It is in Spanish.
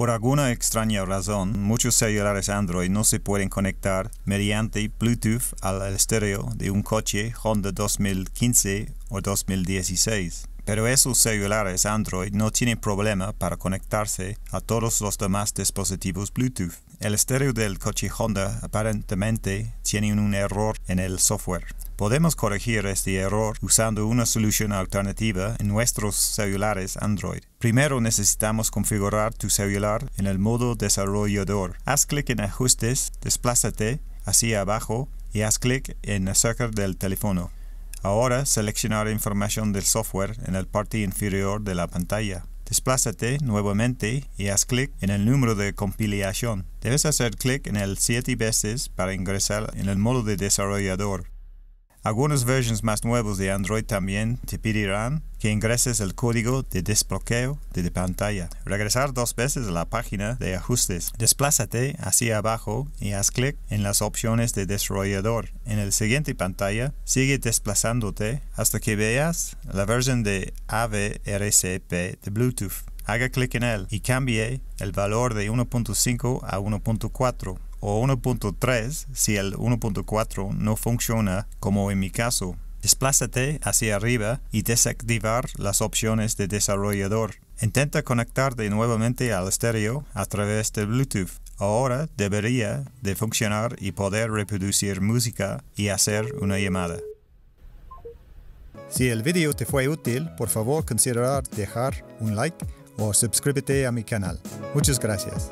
Por alguna extraña razón, muchos celulares Android no se pueden conectar mediante Bluetooth al estéreo de un coche Honda 2015 o 2016. Pero esos celulares Android no tienen problema para conectarse a todos los demás dispositivos Bluetooth. El estéreo del coche Honda aparentemente tiene un error en el software. Podemos corregir este error usando una solución alternativa en nuestros celulares Android. Primero necesitamos configurar tu celular en el modo desarrollador. Haz clic en Ajustes, desplázate hacia abajo y haz clic en acerca del teléfono. Ahora seleccionar información del software en la parte inferior de la pantalla. Desplázate nuevamente y haz clic en el número de compilación. Debes hacer clic en el 7 veces para ingresar en el modo de desarrollador. Algunas versiones más nuevas de Android también te pedirán que ingreses el código de desbloqueo de la pantalla. Regresar dos veces a la página de ajustes. Desplázate hacia abajo y haz clic en las opciones de desarrollador. En la siguiente pantalla, sigue desplazándote hasta que veas la versión de AVRCP de Bluetooth. Haga clic en él y cambie el valor de 1.5 a 1.4 o 1.3 si el 1.4 no funciona como en mi caso. Desplázate hacia arriba y desactivar las opciones de desarrollador. Intenta conectarte nuevamente al estéreo a través de Bluetooth. Ahora debería de funcionar y poder reproducir música y hacer una llamada. Si el video te fue útil, por favor considerar dejar un like o suscríbete a mi canal. Muchas gracias.